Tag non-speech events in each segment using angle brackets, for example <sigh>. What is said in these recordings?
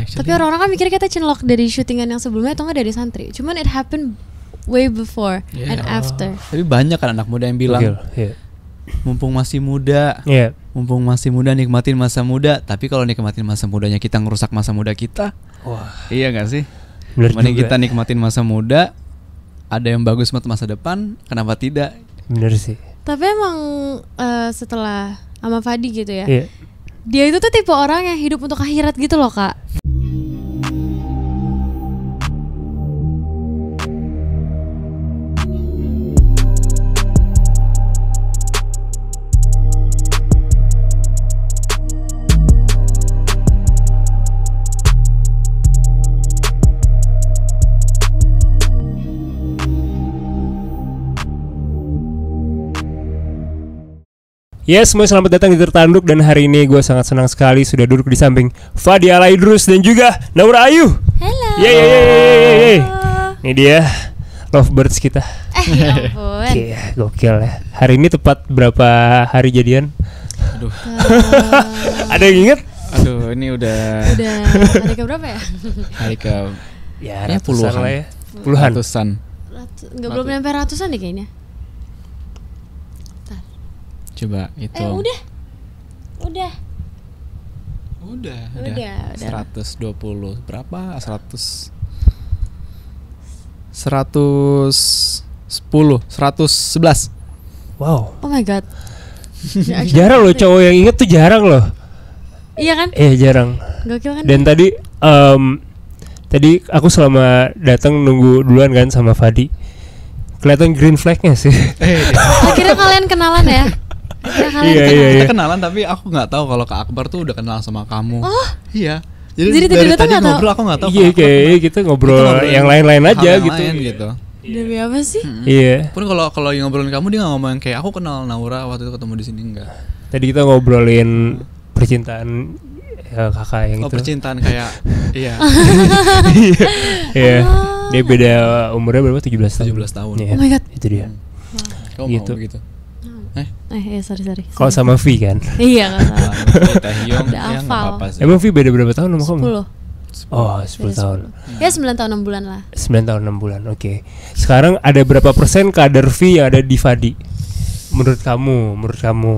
Actually. Tapi orang-orang kan mikir kita cinlok dari syutingan yang sebelumnya atau enggak dari santri. Cuman it happened way before yeah. and after. Oh. Tapi banyak kan anak muda yang bilang, yeah. mumpung masih muda, yeah. mumpung masih muda nikmatin masa muda. Tapi kalau nikmatin masa mudanya kita ngerusak masa muda kita, wah. Iya gak sih? Mending kita nikmatin masa muda. Ada yang bagus buat masa depan, kenapa tidak? Bener sih. Tapi emang uh, setelah sama Fadi gitu ya. Yeah. Dia itu tuh tipe orang yang hidup untuk akhirat gitu loh kak. Yes, semuanya selamat datang di Tertanduk dan hari ini gue sangat senang sekali sudah duduk di samping Fadia Laidrus dan juga Naura Ayu. Halo. Yeay, yeay, yeay, yeay. Ini dia lovebirds kita. Eh, ya ampun. Iya, gokil ya. Hari ini tepat berapa hari jadian? Aduh. <laughs> Ada yang inget? Aduh, ini udah Udah hari ke berapa ya? Hari ke ya, ya ratusan puluhan. Lah ya. Puluhan. Ratusan. Ratu, enggak belum nyampe ratusan deh kayaknya. Coba itu. Eh, udah. Udah. Udah, udah. udah. 120 berapa? 100 110 111 Wow. Oh my god. <laughs> jarang loh cowok yang inget tuh jarang loh. Iya kan? Iya jarang. Gokil kan? Dan tadi um, tadi aku selama datang nunggu duluan kan sama Fadi. Kelihatan green flagnya sih. Eh. Akhirnya kalian kenalan ya? <laughs> Kenalan, iya, iya, iya. Kita iya, kan iya. kenalan tapi aku nggak tahu kalau Kak Akbar tuh udah kenal sama kamu. Oh. Iya. Jadi, Jadi dari tadi gak ngobrol aku nggak tahu. Iya, kayak kita gitu, ngobrol, kita ngobrol yang lain-lain aja yang gitu. Lain, gitu. Iya. Demi apa sih? Iya. Hmm. Pun kalau kalau ngobrolin kamu dia nggak ngomong kayak aku kenal Naura waktu itu ketemu di sini enggak. Tadi kita ngobrolin percintaan ya, kakak yang oh, itu. percintaan kayak <laughs> iya. <laughs> Iya. yeah. Dia oh. beda umurnya berapa? 17 tahun. 17 tahun. Yeah. Oh my god. Itu dia. Hmm. Kamu gitu. mau gitu? gitu. Eh? Eh, ya eh, sorry sorry. sorry. Kalau sama V kan? iya kan. Taehyung yang apa sih? Emang V beda berapa tahun sama kamu? 10. Oh, 10 iya, tahun. 10. Ya 9 tahun 6 bulan lah. 9 tahun 6 bulan. Oke. Okay. Sekarang ada berapa persen kader V yang ada di Fadi? Menurut kamu, menurut kamu?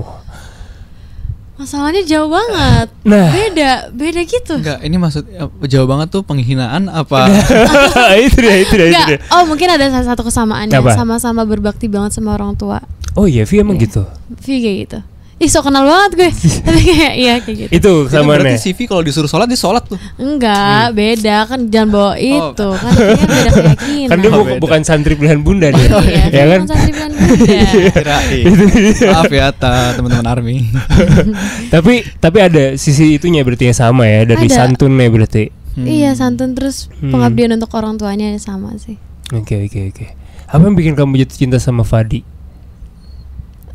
Masalahnya jauh banget. Nah, beda, beda gitu. Enggak, ini maksud eh, jauh banget tuh penghinaan apa? <laughs> itu dia, itu dia, itu dia. Oh, mungkin ada salah satu kesamaan ya, sama-sama berbakti banget sama orang tua. Oh iya, Vi emang yeah. gitu. Vi kayak gitu. Ih so kenal banget gue <laughs> Tapi kayak iya kayak gitu Itu kan sama Berarti CV kalau disuruh sholat dia sholat tuh Enggak hmm. beda kan jangan bawa oh, itu oh. Kan dia beda keyakinan Kan dia oh, bu bukan santri pilihan bunda dia oh, iya, ya kan? Bukan santri pilihan bunda <laughs> iya. Kirain Maaf ya ta teman-teman army <laughs> Tapi tapi ada sisi itunya berarti yang sama ya Dari ada. santunnya berarti hmm. Iya santun terus hmm. pengabdian hmm. untuk orang tuanya sama sih Oke okay, oke okay, oke okay. Apa yang bikin kamu jatuh cinta sama Fadi?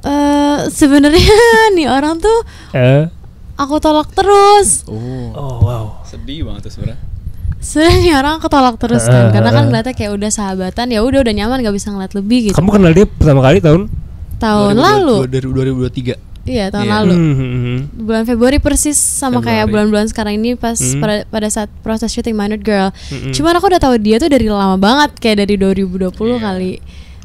uh, sebenarnya <laughs> nih orang tuh uh. aku tolak terus. Oh. oh wow. Sedih banget tuh sebenarnya. Sebenernya nih orang aku tolak terus uh, kan, eh, karena kan ngeliatnya kayak udah sahabatan, ya udah udah nyaman gak bisa ngeliat lebih gitu. Kamu kenal dia pertama kali tahun? Tahun 2022, lalu. Dari 2023. Iya tahun yeah. lalu mm-hmm. bulan Februari persis sama Februari. kayak bulan-bulan sekarang ini pas mm-hmm. pada, pada saat proses syuting Minute Girl. Mm-hmm. Cuman aku udah tahu dia tuh dari lama banget kayak dari 2020 yeah. Iya. kali.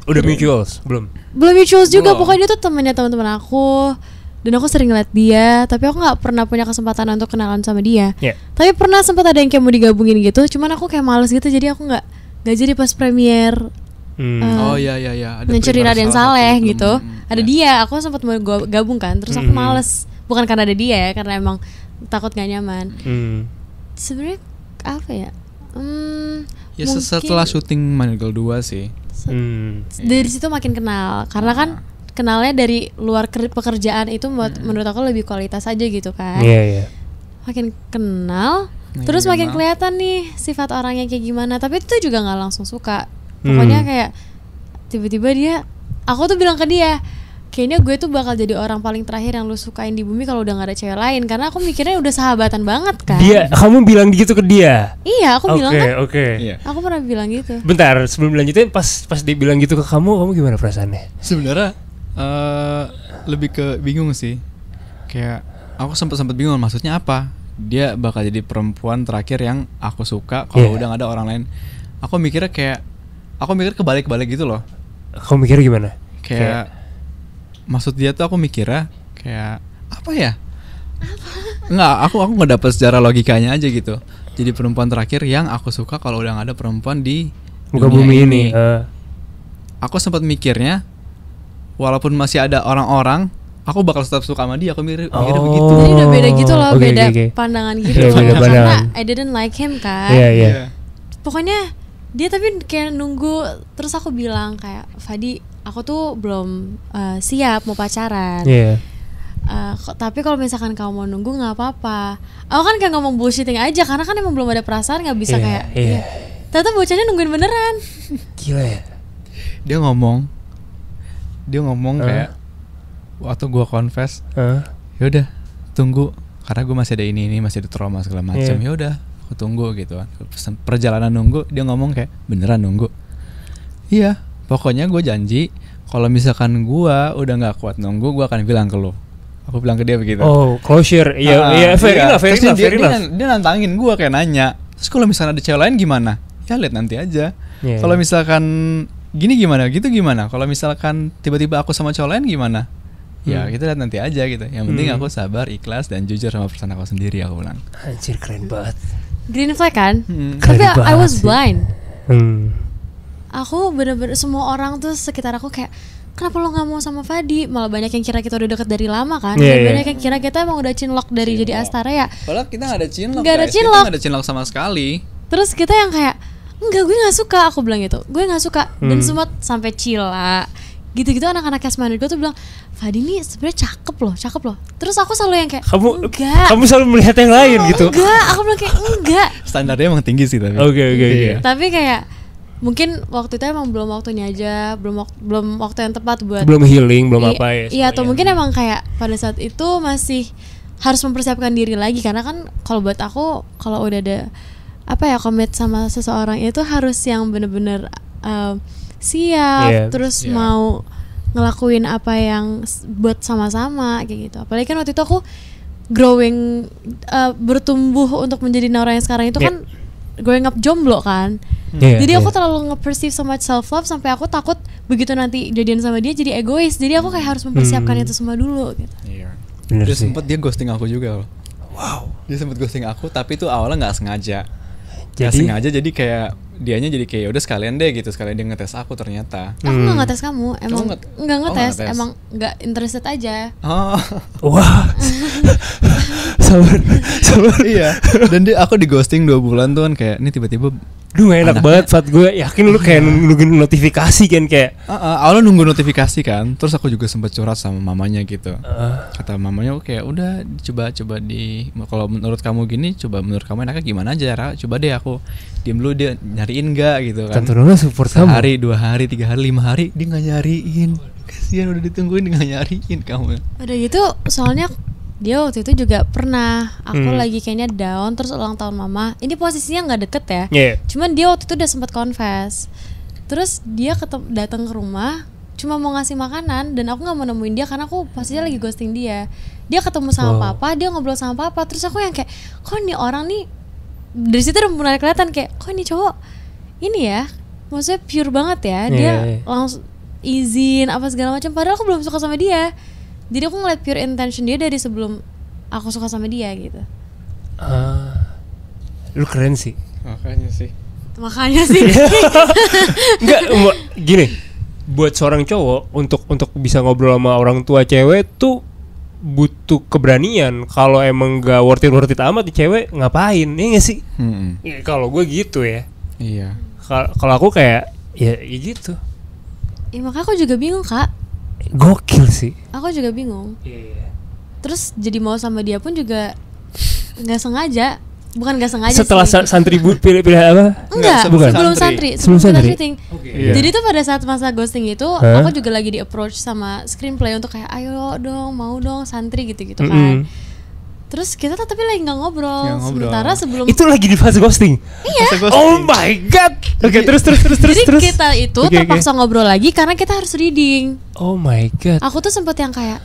Udah mutuals belum? Belum mutuals juga. Belum. Pokoknya dia tuh temennya teman-teman aku. Dan aku sering ngeliat dia, tapi aku nggak pernah punya kesempatan untuk kenalan sama dia. Yeah. Tapi pernah sempat ada yang kayak mau digabungin gitu, cuman aku kayak males gitu, jadi aku nggak nggak jadi pas premier Hmm. Uh, oh iya iya iya. Ada Raden Saleh, Saleh gitu. Hmm, ada ya. dia, aku sempat mau gabung kan, terus aku hmm. males. Bukan karena ada dia ya, karena emang takut gak nyaman. Hmm. Sebenarnya apa ya? Hmm, ya mungkin... setelah syuting manigal 2 sih. Hmm. Dari situ makin kenal karena kan ah. kenalnya dari luar pekerjaan itu hmm. menurut aku lebih kualitas aja gitu kan. yeah, Yeah. Makin kenal, makin terus kenal. makin kelihatan nih sifat orangnya kayak gimana. Tapi itu juga nggak langsung suka. Pokoknya hmm. kayak tiba-tiba dia aku tuh bilang ke dia, kayaknya gue tuh bakal jadi orang paling terakhir yang lu sukain di bumi kalau udah gak ada cewek lain karena aku mikirnya udah sahabatan banget kan dia kamu bilang gitu ke dia iya aku okay, bilang kan oke okay. Iya. aku pernah bilang gitu bentar sebelum lanjutin pas pas dia bilang gitu ke kamu kamu gimana perasaannya sebenarnya uh, lebih ke bingung sih kayak aku sempat sempat bingung maksudnya apa dia bakal jadi perempuan terakhir yang aku suka kalau yeah. udah gak ada orang lain aku mikirnya kayak aku mikir kebalik-balik gitu loh kamu mikir gimana kayak, kayak maksud dia tuh aku mikirnya kayak apa ya apa? Enggak, aku aku nggak dapat secara logikanya aja gitu jadi perempuan terakhir yang aku suka kalau udah nggak ada perempuan di muka bumi ini, ini. Uh. aku sempat mikirnya walaupun masih ada orang-orang aku bakal tetap suka sama dia aku mikir oh. mikir begitu jadi udah beda gitu loh okay, beda okay, okay. pandangan iya, gitu yeah, beda pandangan. karena I didn't like him kan yeah, yeah. yeah. pokoknya dia tapi kayak nunggu terus aku bilang kayak Fadi aku tuh belum uh, siap mau pacaran yeah. Iya. Uh, tapi kalau misalkan kamu mau nunggu nggak apa-apa. Aku kan kayak ngomong bullshitting aja karena kan emang belum ada perasaan nggak bisa yeah, kayak. Yeah. Iya. Ternyata bocahnya nungguin beneran. Gila ya. Dia ngomong, dia ngomong uh. kayak waktu gue confess, uh. yaudah tunggu karena gue masih ada ini ini masih ada trauma segala iya. macam. Yeah. Yaudah aku tunggu gitu kan. Perjalanan nunggu dia ngomong kayak beneran nunggu. Iya, pokoknya gue janji kalau misalkan gue udah nggak kuat nunggu gue akan bilang ke lo aku bilang ke dia begitu oh closure iya uh, iya fair iya. enough fair enough fair dia, dia nantangin gue kayak nanya terus kalau misalnya ada cewek lain gimana ya lihat nanti aja yeah. Iya. kalau misalkan gini gimana gitu gimana kalau misalkan tiba-tiba aku sama cowok lain gimana ya hmm. kita lihat nanti aja gitu yang penting hmm. aku sabar ikhlas dan jujur sama perasaan aku sendiri aku bilang anjir keren banget green flag kan hmm. keren tapi I was blind hmm aku bener-bener semua orang tuh sekitar aku kayak kenapa lo nggak mau sama Fadi malah banyak yang kira kita udah deket dari lama kan yeah, yeah. banyak yang kira kita emang udah cinlok dari cinlok. jadi Astara ya padahal kita gak ada cinlok nggak ada cinlok gak ada cinlok sama sekali terus kita yang kayak enggak gue nggak suka aku bilang gitu gue nggak suka hmm. dan semua sampai cila gitu-gitu anak-anak Kasmani gue tuh bilang Fadi ini sebenarnya cakep loh, cakep loh. Terus aku selalu yang kayak kamu enggak. Kamu selalu melihat yang lain oh, gitu. Enggak, aku bilang kayak enggak. Standarnya emang tinggi sih tapi. Oke oke oke. Tapi kayak mungkin waktu itu emang belum waktunya aja belum wak belum waktu yang tepat buat belum healing belum apa ya iya atau mungkin emang kayak pada saat itu masih harus mempersiapkan diri lagi karena kan kalau buat aku kalau udah ada apa ya komit sama seseorang itu harus yang bener-bener uh, siap yeah, terus yeah. mau ngelakuin apa yang buat sama-sama kayak gitu apalagi kan waktu itu aku growing uh, bertumbuh untuk menjadi Nora yang sekarang itu yeah. kan growing up jomblo kan. Hmm. Yeah, jadi aku yeah. terlalu nge-perceive so much self love sampai aku takut begitu nanti jadian sama dia jadi egois. Jadi aku kayak harus hmm. mempersiapkan hmm. itu semua dulu gitu. Iya. Yeah. Dia sempet dia ghosting aku juga loh. Wow. Dia sempet ghosting aku tapi itu awalnya nggak sengaja. Jadi, gak sengaja jadi kayak dianya jadi kayak ya udah sekalian deh gitu sekalian dia ngetes aku ternyata aku hmm. ngetes kamu emang nggak oh, ngetes, oh, ngetes emang nggak interested aja oh. <laughs> wah <laughs> sabar sabar iya dan dia aku di ghosting dua bulan tuh kan kayak ini tiba-tiba Duh enak Anaknya. banget saat gue yakin lu kayak iya. nungguin notifikasi kan kayak uh, uh, awalnya nunggu notifikasi kan terus aku juga sempat curhat sama mamanya gitu uh. kata mamanya oke okay, ya udah coba coba di kalau menurut kamu gini coba menurut kamu enaknya gimana aja Ra? coba deh aku diem dulu dia nyariin gak gitu kan tentunya support sehari kamu. dua hari tiga hari lima hari dia nggak nyariin kasihan udah ditungguin nggak nyariin kamu udah gitu soalnya dia waktu itu juga pernah aku hmm. lagi kayaknya down terus ulang tahun mama ini posisinya nggak deket ya yeah. cuman dia waktu itu udah sempat confess terus dia datang ke rumah cuma mau ngasih makanan dan aku nggak mau nemuin dia karena aku pastinya lagi ghosting dia dia ketemu sama wow. papa dia ngobrol sama papa terus aku yang kayak kok ini orang nih dari situ udah mulai kelihatan kayak kok ini cowok ini ya maksudnya pure banget ya yeah, dia iya, iya. langsung izin apa segala macam padahal aku belum suka sama dia jadi aku ngeliat pure intention dia dari sebelum aku suka sama dia gitu uh, lu keren sih makanya sih makanya sih enggak <laughs> <laughs> gini buat seorang cowok untuk untuk bisa ngobrol sama orang tua cewek tuh butuh keberanian kalau emang gak worth it worth it amat di cewek ngapain iya ya gak sih hmm. kalau gue gitu ya iya kalau aku kayak ya, ya gitu ya makanya aku juga bingung kak gokil sih aku juga bingung yeah. Iya. terus jadi mau sama dia pun juga nggak sengaja bukan nggak sengaja setelah sih. santri bu pilih-pilih apa enggak bukan. sebelum santri sebelum, sebelum santri okay. Iya. yeah. jadi tuh pada saat masa ghosting itu huh? aku juga lagi di approach sama screenplay untuk kayak ayo dong mau dong santri gitu gitu mm -hmm. kan Terus kita tapi lagi nggak ngobrol. ngobrol. Sementara sebelum itu lagi di fase ghosting. Iya. Fase ghosting. Oh my god. Oke, okay, terus terus terus terus. Jadi terus. kita itu okay, terpaksa okay. ngobrol lagi karena kita harus reading. Oh my god. Aku tuh sempet yang kayak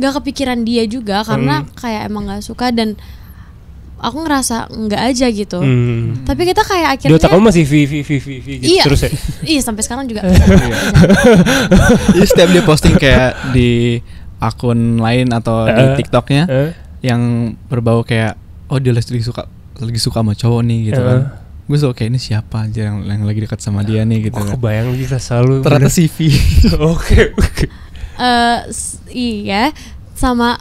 nggak kepikiran dia juga karena hmm. kayak emang nggak suka dan aku ngerasa nggak aja gitu. Hmm. Tapi kita kayak akhirnya. Dota kamu masih vi vi vi vi gitu iya, terus ya. <laughs> Iya sampai sekarang juga. Iya. Jadi setiap dia posting kayak di akun lain atau uh, di eh, TikToknya. Uh yang berbau kayak oh dia lagi suka lagi suka sama cowok nih gitu yeah. kan gue suka kayak ini siapa aja yang, yang lagi dekat sama dia nih gitu oh, kan kebayang kita selalu ternyata CV <laughs> oke oke eh, iya sama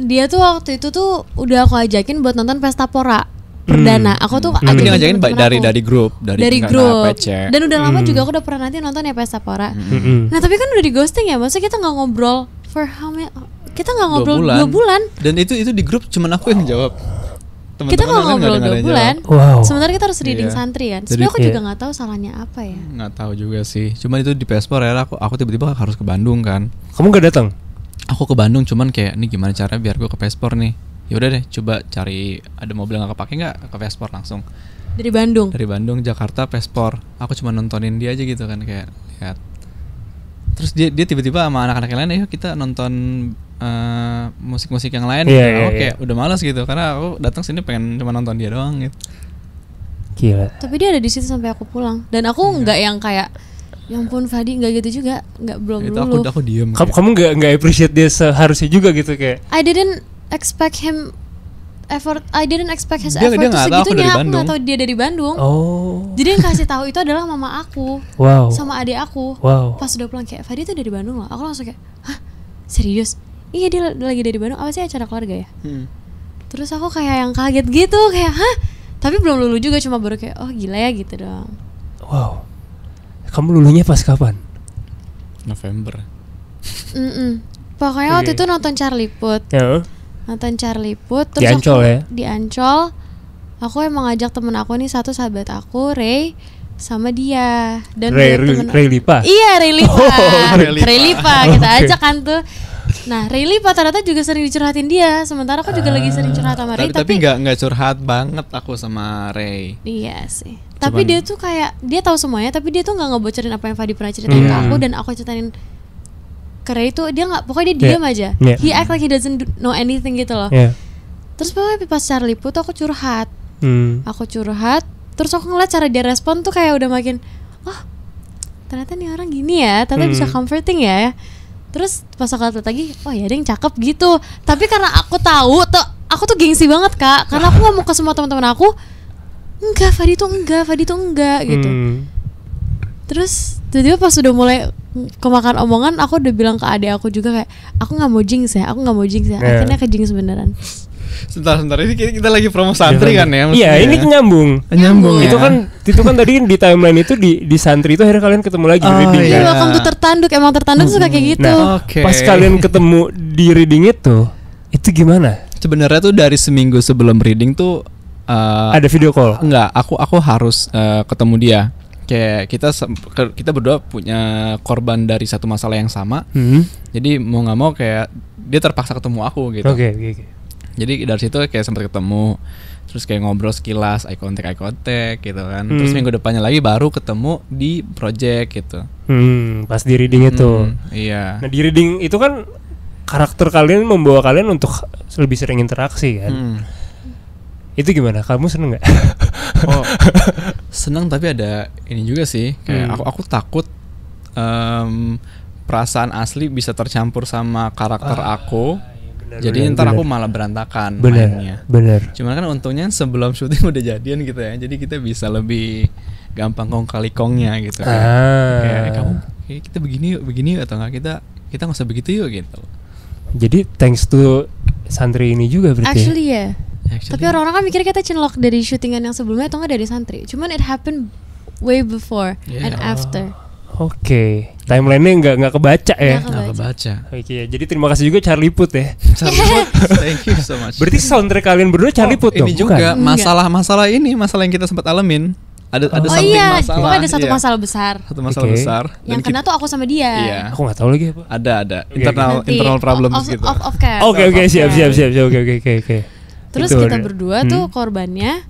dia tuh waktu itu tuh udah aku ajakin buat nonton pesta pora perdana. Hmm. Aku tuh hmm. ajakin ngajakin dari dari grup, dari, dari grup. Dan udah lama hmm. juga aku udah pernah nanti nonton ya Pesta Pora. Hmm. hmm. Nah, tapi kan udah di ghosting ya. Maksudnya kita nggak ngobrol for how many kita nggak ngobrol dua bulan. bulan dan itu itu di grup cuman aku yang jawab Teman-teman kita nggak ngobrol dua bulan wow. Sebenarnya kita harus reading iya. santri kan sebenarnya aku iya. juga nggak tahu salahnya apa ya nggak tahu juga sih cuman itu di Pespor ya aku aku tiba-tiba harus ke Bandung kan kamu nggak datang aku ke Bandung cuman kayak ini gimana caranya biar gue ke Pespor nih ya udah deh coba cari ada mobil nggak kepake nggak ke Pespor langsung dari Bandung dari Bandung Jakarta Pespor aku cuma nontonin dia aja gitu kan kayak lihat terus dia dia tiba-tiba sama anak-anak yang lain ayo kita nonton musik eh, musik-musik yang lain yeah, yeah, aku kayak yeah. udah malas gitu karena aku datang sini pengen cuma nonton dia doang gitu Gila. Tapi dia ada di situ sampai aku pulang dan aku iya. nggak yeah. yang kayak yang pun Fadi nggak gitu juga nggak belum itu dulu. Aku, aku diem. Kamu kamu nggak nggak appreciate dia seharusnya juga gitu kayak. I didn't expect him effort. I didn't expect his dia, effort dia gak segitunya. Aku, aku gak tahu dia dari Bandung. Oh. Jadi yang kasih tahu itu adalah mama aku. <laughs> Wow. Sama adik aku. Wow. Pas udah pulang kayak Fadi itu dari Bandung loh. Aku langsung kayak, hah serius? iya dia lagi dari Bandung apa sih acara keluarga ya hmm. terus aku kayak yang kaget gitu kayak hah tapi belum lulu juga cuma baru kayak oh gila ya gitu dong. wow kamu lulunya pas kapan November mm -mm. pokoknya okay. waktu itu nonton Charlie Put Yo. Ya. nonton Charlie Put terus di Ancol aku, ya di Ancol aku emang ngajak temen aku nih satu sahabat aku Ray sama dia dan Ray, Ray, Ray Lipa iya Ray Lipa oh, Ray Lipa, Ray Lipa. kita <laughs> okay. ajak kan tuh Nah, Riley rata-rata juga sering dicurhatin dia, sementara aku juga uh, lagi sering curhat sama Ray. Tapi nggak nggak curhat banget aku sama Ray. Iya sih. Cuman, tapi dia tuh kayak dia tahu semuanya, tapi dia tuh nggak ngebocorin apa yang Fadi pernah ceritain hmm. ke iya. aku dan aku ceritain ke Ray itu dia nggak pokoknya dia yeah. Iya. aja. Yeah. He act like he doesn't do, know anything gitu loh. Yeah. Terus pokoknya pas Charlie put aku curhat. Hmm. Aku curhat, terus aku ngeliat cara dia respon tuh kayak udah makin oh ternyata nih orang gini ya ternyata hmm. bisa comforting ya terus pas aku lihat lagi oh ya yang cakep gitu tapi karena aku tahu tuh aku tuh gengsi banget kak karena aku mau ke semua teman-teman aku enggak Fadi tuh enggak Fadi tuh enggak gitu hmm. terus jadi pas udah mulai kemakan omongan aku udah bilang ke adik aku juga kayak aku nggak mau jinx ya aku nggak mau jinx ya iya. akhirnya ke jinx beneran sebentar sebentar ini kita lagi promo santri iya, kan ya iya ini nyambung nyambung itu ya? kan itu kan tadi di timeline itu di di santri itu akhirnya kalian ketemu lagi oh, di reading iya. kan tuh tertanduk emang tertanduk suka kayak gitu nah, okay. pas kalian ketemu di reading itu itu gimana sebenarnya tuh dari seminggu sebelum reading tuh uh, ada video call enggak aku aku harus uh, ketemu dia kayak kita kita berdua punya korban dari satu masalah yang sama -hmm. jadi mau nggak mau kayak dia terpaksa ketemu aku gitu okay, okay, okay jadi dari situ kayak sempat ketemu terus kayak ngobrol sekilas eye contact eye contact gitu kan hmm. terus minggu depannya lagi baru ketemu di project gitu hmm, pas di reading hmm, itu iya nah di reading itu kan karakter kalian membawa kalian untuk lebih sering interaksi kan hmm. itu gimana kamu seneng nggak <laughs> oh <laughs> seneng tapi ada ini juga sih kayak hmm. aku aku takut um, perasaan asli bisa tercampur sama karakter ah. aku bener, jadi bener, ntar bener. aku malah berantakan bener, mainnya bener cuman kan untungnya sebelum syuting <laughs> udah jadian gitu ya jadi kita bisa lebih gampang kong kali kongnya gitu ya. ah. kayak eh, kamu kayak eh, kita begini yuk begini yuk atau enggak kita kita nggak usah begitu yuk gitu jadi thanks to santri ini juga berarti ya? actually ya yeah. Tapi orang-orang kan mikir kita cinlok dari syutingan yang sebelumnya atau enggak dari santri. Cuman it happened way before yeah. and oh. after. Oke, okay. timelinenya nggak nggak kebaca ya. Nggak kebaca. Oke, okay, jadi terima kasih juga Charlie Put ya. Charlie Put, <laughs> thank you so much. Berarti soundtrack kalian berdua Charlie oh, dong? Ini juga masalah-masalah ini, masalah yang kita sempat alamin ada oh. ada oh, iya. masalah. Pokoknya ada satu iya. masalah besar. Satu masalah okay. besar. yang kena tuh aku sama dia. Iya. Aku nggak tahu lagi apa. Ada ada okay, internal Nanti. internal problem gitu. Off, off Oke oke siap siap siap siap oke oke oke. Terus Itu kita berdua hmm. tuh korbannya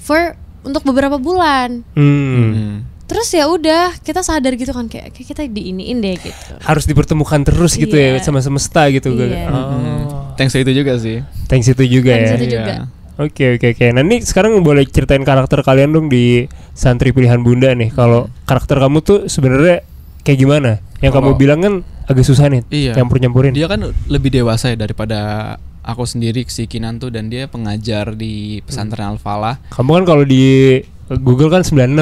for untuk beberapa bulan. Hmm. hmm terus ya udah kita sadar gitu kan kayak, kayak kita diiniin deh gitu harus dipertemukan terus gitu yeah. ya iya. sama semesta gitu kan. yeah. Hmm. oh. thanks itu juga sih thanks itu juga thanks ya itu juga. Yeah. Oke oke oke. Nanti Nah ini sekarang boleh ceritain karakter kalian dong di santri pilihan bunda nih. Kalau hmm. karakter kamu tuh sebenarnya kayak gimana? Yang Kalo, kamu bilang kan agak susah nih. Iya. Campur campurin. Dia kan lebih dewasa ya daripada aku sendiri si Kinan tuh dan dia pengajar di pesantren hmm. Al Falah. Kamu kan kalau di Google kan 96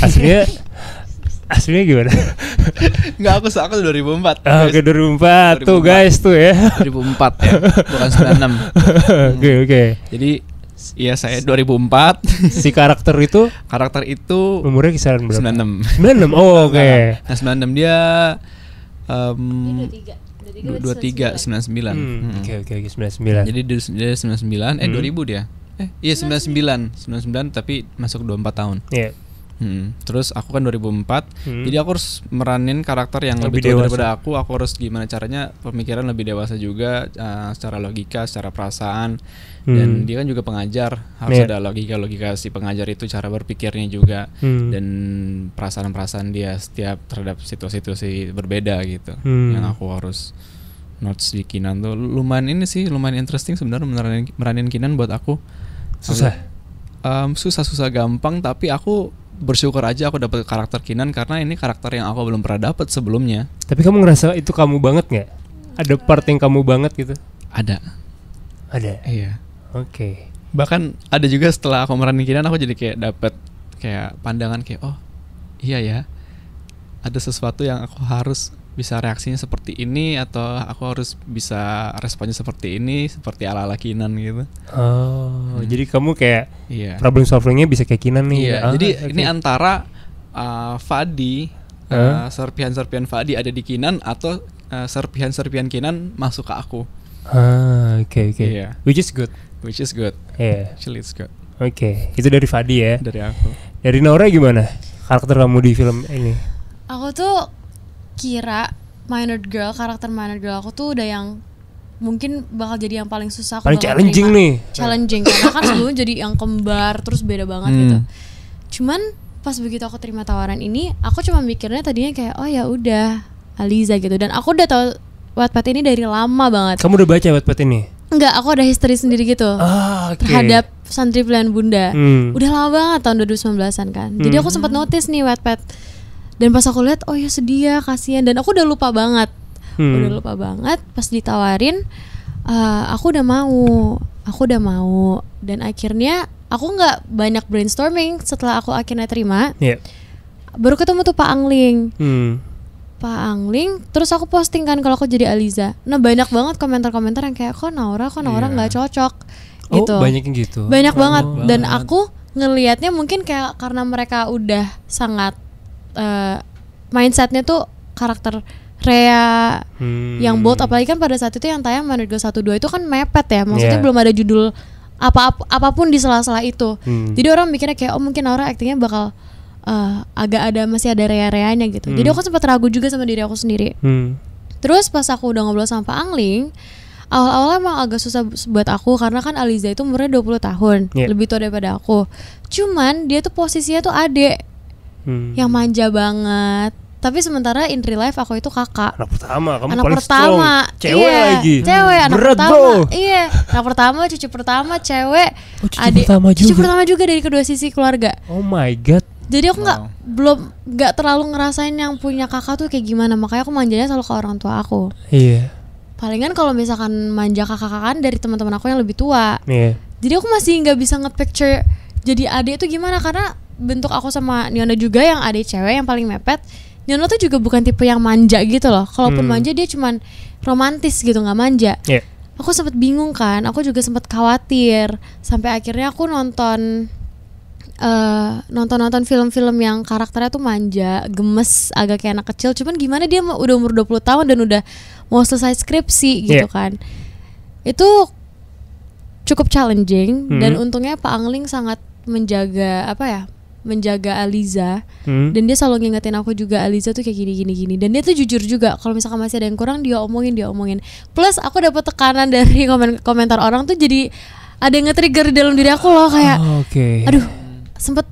aslinya aslinya gimana? Enggak aku aku 2004. Oh, oke okay, 2004. 2004. Tuh guys tuh ya. 2004 ya, bukan enam. Oke oke. Jadi Iya saya 2004 Si karakter itu Karakter itu Umurnya kisaran berapa? 96 96 oh oke okay. Nah 96 dia um, tiga 23 sembilan. 99 Oke oke sembilan sembilan. Jadi dia sembilan eh hmm. 2000 dia eh iya sembilan sembilan tapi masuk dua empat tahun yeah. Hmm. Terus aku kan dua ribu empat, hmm. jadi aku harus meranin karakter yang lebih, lebih tua daripada aku. Aku harus gimana caranya pemikiran lebih dewasa juga, uh, secara logika, secara perasaan. Hmm. Dan dia kan juga pengajar, harus yeah. ada logika logika si pengajar itu cara berpikirnya juga hmm. dan perasaan-perasaan dia setiap terhadap situasi-situasi berbeda gitu. Hmm. Yang aku harus notes di Kinan tuh lumayan ini sih lumayan interesting sebenarnya meranin, meranin Kinan buat aku susah um, susah susah gampang tapi aku bersyukur aja aku dapat karakter Kinan karena ini karakter yang aku belum pernah dapat sebelumnya. Tapi kamu ngerasa itu kamu banget nggak? Ada part yang kamu banget gitu? Ada. Ada. Iya. Oke. Okay. Bahkan ada juga setelah aku meranin Kinan aku jadi kayak dapat kayak pandangan kayak oh iya ya ada sesuatu yang aku harus bisa reaksinya seperti ini atau aku harus bisa responnya seperti ini seperti ala ala Kinan gitu. Oh, hmm. jadi kamu kayak yeah. problem solvingnya bisa kayak Kinan nih. Iya. Ah, jadi okay. ini antara uh, Fadi huh? uh, ah, serpihan-serpihan Fadi ada di Kinan atau uh, serpihan-serpihan Kinan masuk ke aku. Ah, oke okay, oke. Okay. Iya. Yeah. Which is good. Which is good. Yeah. Actually it's good. Oke, okay. itu dari Fadi ya. Dari aku. Dari Nora gimana? Karakter kamu di film ini? Aku tuh kira Minor Girl karakter Minor Girl aku tuh udah yang mungkin bakal jadi yang paling susah aku paling challenging terima. nih challenging karena kan sebelumnya jadi yang kembar terus beda banget gitu. hmm. gitu cuman pas begitu aku terima tawaran ini aku cuma mikirnya tadinya kayak oh ya udah Aliza gitu dan aku udah tahu Wattpad ini dari lama banget kamu udah baca Wattpad ini Enggak, aku ada history sendiri gitu ah, okay. terhadap santri pilihan bunda hmm. udah lama banget tahun 2019an kan hmm. jadi aku sempat notice nih Wattpad dan pas aku lihat oh ya sedia ya, kasihan dan aku udah lupa banget hmm. udah lupa banget pas ditawarin uh, aku udah mau aku udah mau dan akhirnya aku nggak banyak brainstorming setelah aku akhirnya terima yeah. baru ketemu tuh Pak Angling hmm. Pak Angling terus aku posting kan kalau aku jadi Aliza nah banyak banget komentar-komentar yang kayak kok Naura kok Naura iya. nggak yeah. cocok oh, gitu. banyak yang gitu banyak oh, banget dan aku ngelihatnya mungkin kayak karena mereka udah sangat uh, mindsetnya tuh karakter Rea hmm. yang bold apalagi kan pada saat itu yang tayang Girl 1 2 itu kan mepet ya maksudnya yeah. belum ada judul apa, apa apapun di sela-sela itu hmm. jadi orang mikirnya kayak oh mungkin orang aktingnya bakal uh, agak ada masih ada rea-reanya gitu hmm. jadi aku sempat ragu juga sama diri aku sendiri hmm. terus pas aku udah ngobrol sama Pak Angling awal-awal emang agak susah buat aku karena kan Aliza itu umurnya 20 tahun, yeah. lebih tua daripada aku. Cuman dia tuh posisinya tuh adek hmm. yang manja banget tapi sementara in real life aku itu kakak anak pertama kamu anak paling pertama strong. Iya, cewek hmm, iya, lagi cewek anak Berat pertama bro. iya anak pertama cucu pertama cewek oh, cucu adik pertama juga. cucu pertama juga dari kedua sisi keluarga oh my god jadi aku nggak wow. Oh. belum nggak terlalu ngerasain yang punya kakak tuh kayak gimana makanya aku manjanya selalu ke orang tua aku iya yeah. palingan kalau misalkan manja kakak kan dari teman-teman aku yang lebih tua iya yeah. jadi aku masih nggak bisa ngepicture jadi adik itu gimana karena bentuk aku sama Niona juga yang ada cewek yang paling mepet Niona tuh juga bukan tipe yang manja gitu loh kalaupun hmm. manja dia cuman romantis gitu nggak manja yeah. aku sempat bingung kan aku juga sempat khawatir sampai akhirnya aku nonton Uh, nonton-nonton film-film yang karakternya tuh manja, gemes, agak kayak anak kecil. Cuman gimana dia udah umur 20 tahun dan udah mau selesai skripsi gitu iya. kan. Itu cukup challenging -hmm. dan untungnya Pak Angling sangat menjaga apa ya? menjaga Aliza hmm. dan dia selalu ngingetin aku juga Aliza tuh kayak gini gini gini dan dia tuh jujur juga kalau misalkan masih ada yang kurang dia omongin dia omongin plus aku dapat tekanan <laughs> dari komen komentar orang tuh jadi ada yang nge-trigger di dalam diri aku loh kayak oh, okay. aduh sempet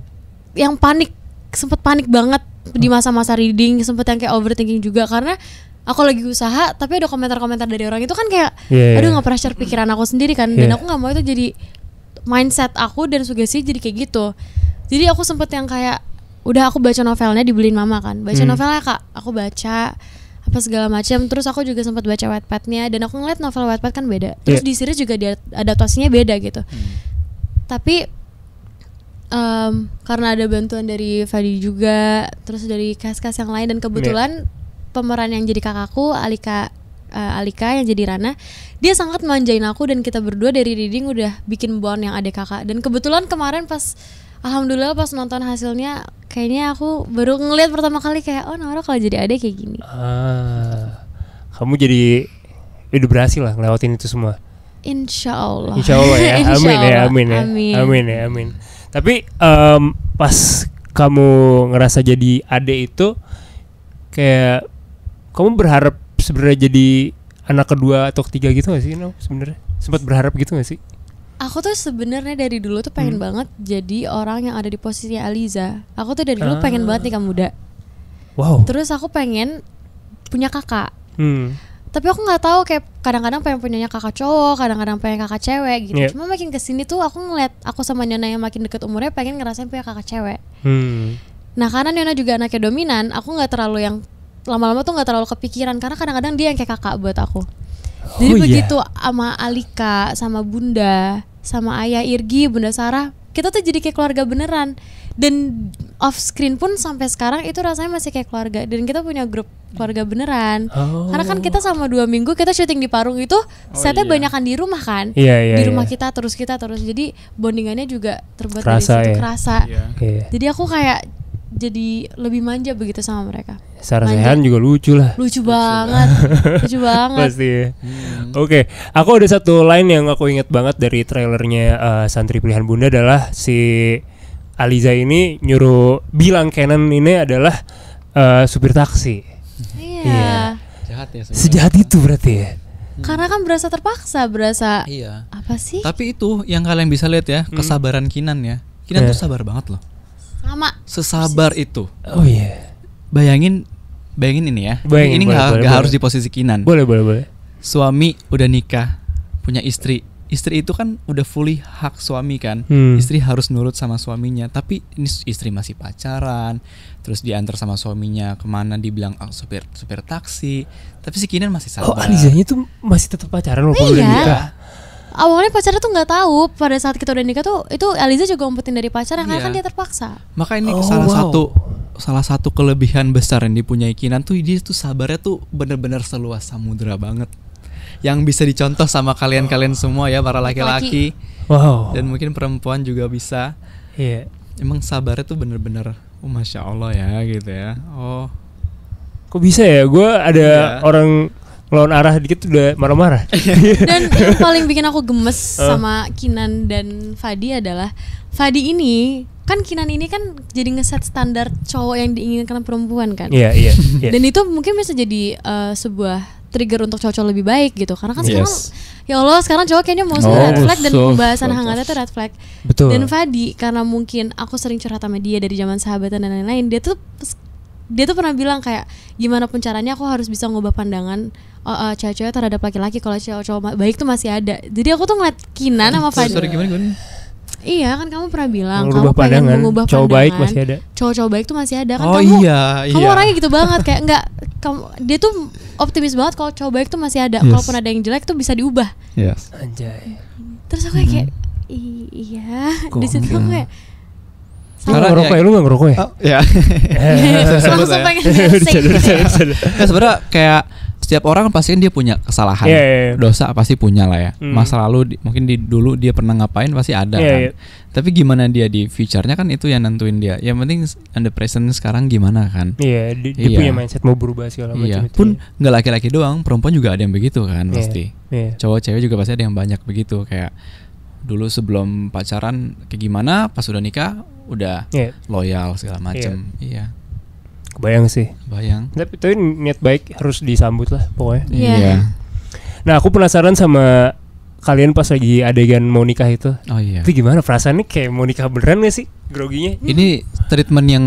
yang panik sempet panik banget di hmm. masa-masa reading sempet yang kayak overthinking juga karena aku lagi usaha tapi ada komentar-komentar dari orang itu kan kayak yeah. Iya. aduh nggak pernah share pikiran aku sendiri kan yeah. dan iya. aku nggak mau itu jadi mindset aku dan sugesti jadi kayak gitu jadi aku sempet yang kayak udah aku baca novelnya dibeliin mama kan baca hmm. novelnya kak aku baca apa segala macam terus aku juga sempat baca wetpadnya dan aku ngeliat novel wetpad kan beda terus yeah. di series juga dia adaptasinya beda gitu hmm. tapi um, karena ada bantuan dari Fadi juga terus dari kas-kas yang lain dan iya. kebetulan yeah. pemeran yang jadi kakakku Alika uh, Alika yang jadi Rana dia sangat manjain aku dan kita berdua dari reading udah bikin bond yang ada kakak dan kebetulan kemarin pas alhamdulillah pas nonton hasilnya kayaknya aku baru ngeliat pertama kali kayak oh Naura kalau jadi adek kayak gini ah, kamu jadi udah berhasil lah ngelewatin itu semua Insya Allah Insya Allah ya amin, Allah. <laughs> Ya, amin ya amin ya, ya. amin ya amin tapi um, pas kamu ngerasa jadi adek itu kayak kamu berharap sebenarnya jadi anak kedua atau ketiga gitu gak sih know, sebenarnya sempat berharap gitu gak sih Aku tuh sebenarnya dari dulu tuh pengen hmm. banget jadi orang yang ada di posisi Aliza. Aku tuh dari dulu ah. pengen banget nikah muda. Wow. Terus aku pengen punya kakak. Hmm. Tapi aku nggak tahu kayak kadang-kadang pengen punya kakak cowok, kadang-kadang pengen kakak cewek gitu. Yeah. Cuma makin kesini tuh aku ngeliat aku sama Nyonya yang makin deket umurnya pengen ngerasain punya kakak cewek. Hmm. Nah karena Nyonya juga anaknya dominan, aku nggak terlalu yang lama-lama tuh nggak terlalu kepikiran karena kadang-kadang dia yang kayak kakak buat aku. Jadi oh, iya. begitu yeah. sama Alika, sama Bunda, sama ayah Irgi, Bunda Sarah, kita tuh jadi kayak keluarga beneran. Dan off screen pun sampai sekarang itu rasanya masih kayak keluarga dan kita punya grup keluarga beneran. Oh. Karena kan kita sama dua minggu kita syuting di Parung itu oh, setnya iya. banyakan di rumah kan, iya, iya, di iya. rumah iya. kita terus kita terus jadi bondingannya juga terbuat dari situ ya. kerasa. Iya. Jadi aku kayak jadi lebih manja begitu sama mereka. Sarah juga lucu lah. Lucu, banget, lucu banget. Pasti. Ya. Hmm. Oke, okay. aku ada satu line yang aku ingat banget dari trailernya uh, Santri Pilihan Bunda adalah si Aliza ini nyuruh bilang Canon ini adalah uh, supir taksi. Iya. Yeah. Sejahat ya. Sejahat itu berarti ya. Hmm. Karena kan berasa terpaksa, berasa. Iya. Apa sih? Tapi itu yang kalian bisa lihat ya hmm. kesabaran hmm. Kinan ya. Kinan yeah. tuh sabar banget loh sama. Sesabar Persis. itu. Oh iya. Yeah. Bayangin bayangin ini ya. Bayangin, ini nggak gak, boleh, harus di posisi kinan. Boleh, boleh, boleh. Suami udah nikah, punya istri. Istri itu kan udah fully hak suami kan. Hmm. Istri harus nurut sama suaminya, tapi ini istri masih pacaran, terus diantar sama suaminya kemana dibilang oh, supir supir taksi, tapi si Kinan masih oh, sabar. Oh, Anisanya tuh masih tetap pacaran walaupun iya. udah nikah awalnya pacarnya tuh nggak tahu pada saat kita udah nikah tuh itu Eliza juga umpetin dari pacarnya yeah. karena iya. kan dia terpaksa. Maka ini oh, salah wow. satu salah satu kelebihan besar yang dipunyai Kinan tuh dia tuh sabarnya tuh bener-bener seluas samudra banget. Yang bisa dicontoh sama kalian-kalian semua ya para laki-laki. Wow. Dan mungkin perempuan juga bisa. Iya. Yeah. Emang sabarnya tuh bener-bener oh masya Allah ya gitu ya. Oh. Kok bisa ya? Gue ada yeah. orang lawan arah dikit udah marah-marah. <laughs> dan <laughs> yang paling bikin aku gemes eh. sama Kinan dan Fadi adalah Fadi ini kan Kinan ini kan jadi ngeset standar cowok yang diinginkan perempuan kan. Iya, iya. <laughs> iya. Dan itu mungkin bisa jadi uh, sebuah trigger untuk cowok-cowok lebih baik gitu. Karena kan sekarang yes. ya Allah, sekarang cowok kayaknya mau oh, red flag dan pembahasan hangatnya tuh red flag. Betul. Dan Fadi karena mungkin aku sering curhat sama dia dari zaman sahabatan dan lain-lain, dia tuh dia tuh pernah bilang kayak gimana pun caranya aku harus bisa ngubah pandangan uh, uh, cewek-cewek terhadap laki-laki kalau cowok-cowok baik tuh masih ada jadi aku tuh ngeliat Kinan sama Fadil sorry, gimana, gimana? Iya kan kamu pernah bilang mengubah kamu pandangan, mengubah cowok pandangan. baik masih ada. Cowok-cowok baik tuh masih ada kan oh, kamu. Iya, iya. Kamu orangnya gitu banget kayak enggak kamu dia tuh optimis banget kalau cowok baik tuh masih ada. Yes. Kalaupun ada yang jelek tuh bisa diubah. Yes. Iya. Anjay. Terus aku kayak, -hmm. iya, di situ aku kayak Lu ngerokok ya? ya lu gak ngerokok ya? Oh, iya ya. <laughs> Langsung pengen sebenernya <laughs> kayak setiap orang pasti kan dia punya kesalahan, yeah, yeah, yeah. dosa pasti punya lah ya. Mm. Masa lalu di, mungkin di dulu dia pernah ngapain pasti ada yeah, kan. Yeah. Tapi gimana dia di future-nya kan itu yang nentuin dia. Yang penting and the present sekarang gimana kan. Iya, yeah, di, yeah. dia iya. punya mindset mau berubah segala yeah. macam itu. Pun nggak laki-laki doang, perempuan juga ada yang begitu kan yeah, pasti. Yeah. Cowok cewek juga pasti ada yang banyak begitu kayak dulu sebelum pacaran kayak gimana, pas udah nikah udah yeah. loyal segala iya. macam. Yeah. Iya. Kebayang sih. Bayang. Tapi itu niat baik harus disambut lah pokoknya. Iya. Yeah. Yeah. Nah, aku penasaran sama kalian pas lagi adegan mau nikah itu. Oh iya. Itu gimana perasaannya kayak mau nikah beneran gak sih groginya? Hmm. Ini treatment yang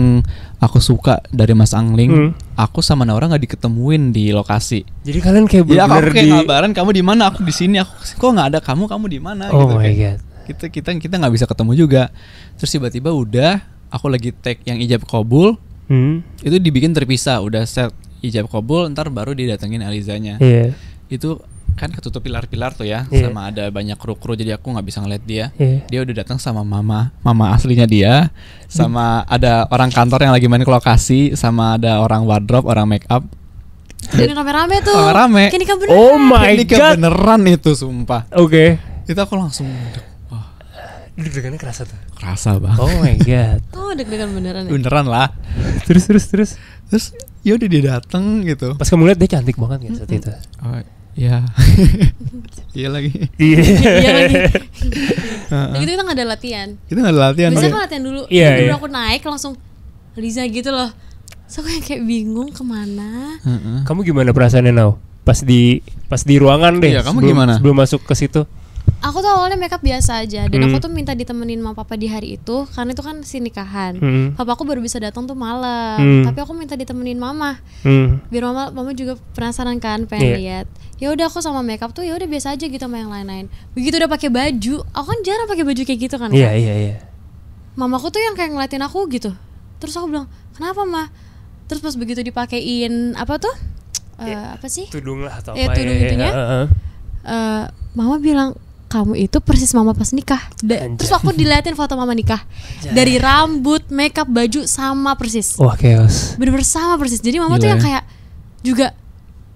aku suka dari Mas Angling. Hmm. Aku sama orang nggak diketemuin di lokasi. Jadi kalian kayak iya, bener, -bener ya, aku, kayak di... kabaran kamu di mana, aku di sini, aku kok nggak ada kamu, kamu di mana oh gitu. my kayak. god kita kita kita nggak bisa ketemu juga terus tiba-tiba udah aku lagi tag yang ijab kabul hmm. itu dibikin terpisah udah set ijab kabul ntar baru didatengin Alizanya yeah. itu kan ketutup pilar-pilar tuh ya yeah. sama ada banyak kru-kru jadi aku nggak bisa ngeliat dia yeah. dia udah datang sama mama mama aslinya dia sama ada orang kantor yang lagi main ke lokasi sama ada orang wardrobe orang make up rame-rame tuh rame-rame oh my god beneran itu sumpah oke okay. itu aku langsung Deg-degannya kerasa tuh. Kerasa banget. Oh my god. <laughs> oh deg-degan beneran. Ya? Beneran lah. terus terus terus. Terus ya udah dia dateng gitu. Pas kamu lihat dia cantik banget gitu saat itu. Oh, Iya. <laughs> iya lagi. Iya. iya lagi. <laughs> Nah, itu kita nggak ada latihan. Kita nggak ada latihan. Biasanya kan latihan dulu. Iya. Dulu iya. aku naik langsung Liza gitu loh. So aku kayak bingung kemana. Kamu gimana perasaannya now? Pas di pas di ruangan deh. Iya, kamu gimana? Sebelum masuk ke situ aku tuh awalnya makeup biasa aja dan hmm. aku tuh minta ditemenin sama papa di hari itu karena itu kan si nikahan hmm. papa aku baru bisa datang tuh malam hmm. tapi aku minta ditemenin mama hmm. biar mama mama juga penasaran kan pengen yeah. lihat ya udah aku sama makeup tuh ya udah biasa aja gitu sama yang lain-lain begitu udah pakai baju aku kan jarang pakai baju kayak gitu kan iya iya iya aku tuh yang kayak ngeliatin aku gitu terus aku bilang kenapa mah terus pas begitu dipakein apa tuh uh, apa sih tudung lah atau iya, apa ya, tudung ya, itunya ya, Uh, eh, mama bilang kamu itu persis mama pas nikah. Da Anjay. Terus aku diliatin foto mama nikah. Anjay. Dari rambut, makeup, baju sama persis. Wah, chaos. Bener-bener sama persis. Jadi mama Gila. tuh yang ya. kayak juga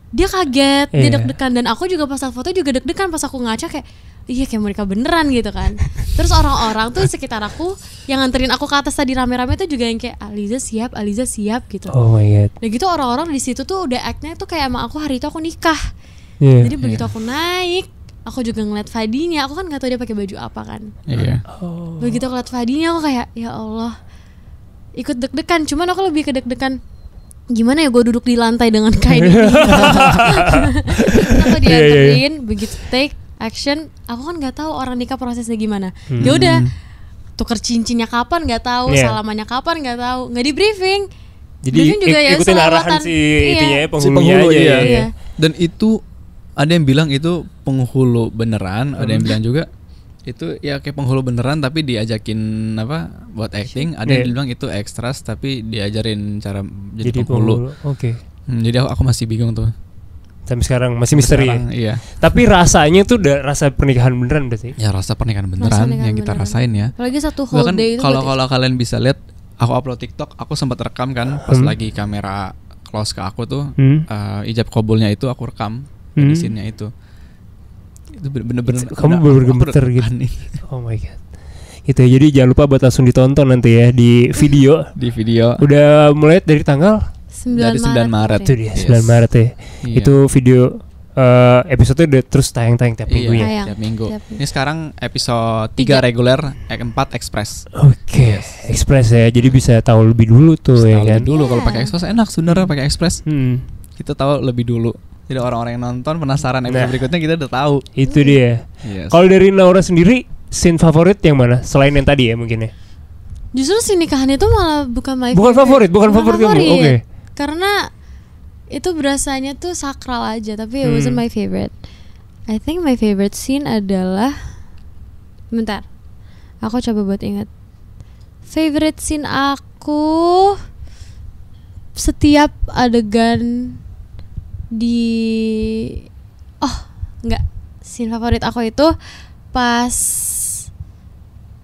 dia kaget, yeah. dia iya. deg-degan dan aku juga pas foto juga deg-degan pas aku ngaca kayak iya kayak mereka beneran gitu kan <laughs> terus orang-orang tuh sekitar aku yang nganterin aku ke atas tadi rame-rame tuh juga yang kayak Aliza siap Aliza siap gitu oh my god Dan nah, gitu orang-orang di situ tuh udah actnya tuh kayak emang aku hari itu aku nikah yeah, jadi begitu yeah. aku naik aku juga ngeliat Fadinya aku kan nggak tahu dia pakai baju apa kan iya. oh. begitu aku ngeliat Fadinya aku kayak ya Allah ikut deg-degan cuman aku lebih ke deg-degan gimana ya gue duduk di lantai dengan <laughs> kain ini aku iya, iya, dianterin yeah, yeah. begitu take action aku kan nggak tahu orang nikah prosesnya gimana hmm. ya udah hmm. tuker cincinnya kapan nggak tahu yeah. salamannya kapan nggak tahu nggak di briefing jadi juga ya ikutin arahan si iya. itunya ya, penghulunya, si penghulu, aja ya. iya. Iya. dan itu ada yang bilang itu penghulu beneran ada yang hmm. bilang juga itu ya kayak penghulu beneran tapi diajakin apa buat acting ada yang iya. bilang itu ekstras tapi diajarin cara jadi, jadi penghulu, penghulu. oke okay. hmm, jadi aku, aku masih bingung tuh Tapi sekarang masih misteri ya? sekarang, iya tapi rasanya tuh udah rasa pernikahan beneran berarti ya rasa pernikahan beneran rasa pernikahan yang kita beneran. rasain ya lagi satu whole Bahkan day itu kalau kalau kalian bisa lihat aku upload TikTok aku sempat rekam kan pas hmm. lagi kamera close ke aku tuh hmm. uh, ijab kobulnya itu aku rekam Hmm. medicine-nya itu itu bener-bener kamu bener-bener gitu oh my god itu ya jadi jangan lupa buat langsung ditonton nanti ya di video di video udah mulai dari tanggal 9 dari sembilan Maret, Maret. itu dia yes. Maret ya iya. itu video uh, eh, episode udah terus tayang-tayang tiap iya, minggu ya. Tiap minggu. Tiap minggu. Ini sekarang episode 3, 3. reguler, 4 eh, express. Oke, okay. yes. express ya. Jadi bisa tahu lebih dulu tuh bisa ya tahu kan. Lebih dulu yeah. kalau iya. pakai express enak sebenarnya hmm. pakai express. Hmm. Kita tahu lebih dulu jadi orang-orang yang nonton penasaran episode nah, berikutnya kita udah tahu. Itu dia. Yes. Kalau dari Naura sendiri, scene favorit yang mana? Selain yang tadi ya mungkin ya. Justru si nikahannya itu malah bukan my Bukan favorit, bukan, favorit, favorit. Oke. Okay. Karena itu berasanya tuh sakral aja, tapi hmm. it wasn't hmm. my favorite. I think my favorite scene adalah bentar. Aku coba buat ingat. Favorite scene aku setiap adegan di oh nggak scene favorit aku itu pas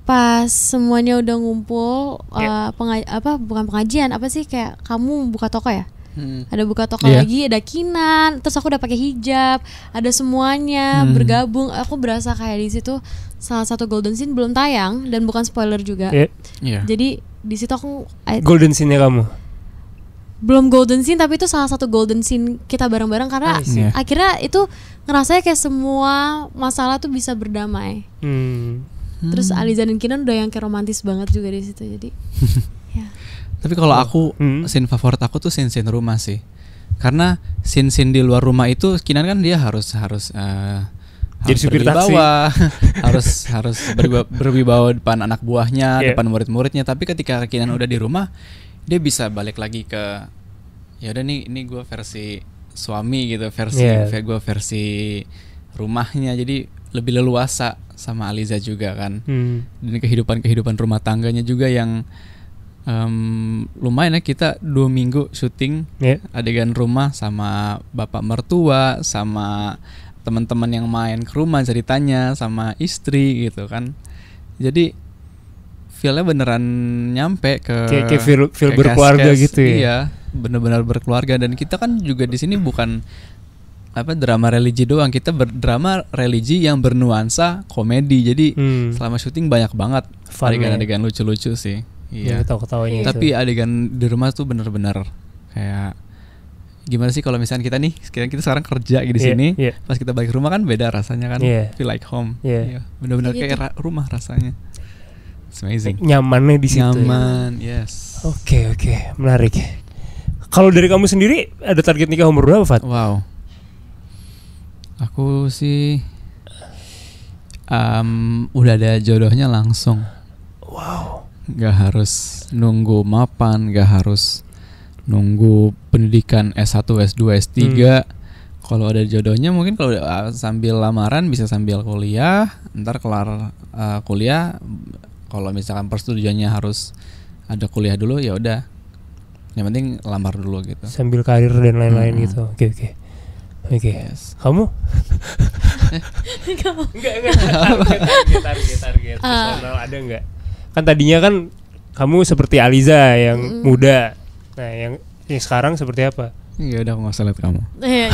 pas semuanya udah ngumpul yeah. Iya. uh, pengaj apa bukan pengajian apa sih kayak kamu buka toko ya hmm. ada buka toko yeah. lagi ada kinan terus aku udah pakai hijab ada semuanya hmm. bergabung aku berasa kayak di situ salah satu golden scene belum tayang dan bukan spoiler juga yeah. Yeah. jadi di situ aku golden scene-nya kamu belum golden scene tapi itu salah satu golden scene kita bareng-bareng karena yeah. akhirnya itu ngerasanya kayak semua masalah tuh bisa berdamai. Hmm. Terus hmm. Aliza dan Kinan udah yang kayak romantis banget juga di situ jadi. <laughs> ya. Tapi kalau aku hmm. scene favorit aku tuh scene scene rumah sih. Karena scene scene di luar rumah itu Kinan kan dia harus harus uh, harus jadi supir taksi <laughs> harus harus berwibawa depan anak buahnya yeah. depan murid-muridnya tapi ketika Kinan udah di rumah dia bisa balik lagi ke ya udah nih ini gue versi suami gitu versi yeah. Iya. gue versi rumahnya jadi lebih leluasa sama Aliza juga kan hmm. dan kehidupan kehidupan rumah tangganya juga yang um, lumayan ya kita dua minggu syuting yeah. adegan rumah sama bapak mertua sama teman-teman yang main ke rumah ceritanya sama istri gitu kan jadi feelnya beneran nyampe ke kayak, kayak feel, feel kayak berkeluarga kes, gitu ya iya, bener-bener berkeluarga dan kita kan juga di sini bukan apa drama religi doang kita berdrama religi yang bernuansa komedi jadi hmm. selama syuting banyak banget adegan-adegan ya. lucu-lucu sih iya, iya. ketawa-ketawanya gitu. tapi itu. adegan di rumah tuh bener-bener kayak gimana sih kalau misalnya kita nih sekarang kita sekarang kerja di iya, sini yeah, yeah. pas kita balik rumah kan beda rasanya kan yeah. feel like home bener-bener kayak ra rumah rasanya It's amazing. Nyamannya di situ. Ya. Nyaman, ya? yes. Oke, okay, oke, okay. menarik. Kalau dari kamu sendiri ada target nikah umur berapa, Fat? Wow. Aku sih um, udah ada jodohnya langsung. Wow. Gak harus nunggu mapan, gak harus nunggu pendidikan S1, S2, S3. Hmm. Kalau ada jodohnya mungkin kalau eh, sambil lamaran bisa sambil kuliah, ntar kelar uh, kuliah kalau misalkan persetujuannya harus ada kuliah dulu ya udah yang penting lamar dulu gitu sambil karir dan lain-lain hmm. gitu oke oke okay. oke okay. kamu <laughs> enggak enggak target target target, ah. personal ada enggak kan tadinya kan kamu seperti Aliza yang mm. muda nah yang, yang sekarang seperti apa Iya udah aku gak usah kamu. Iya, iya.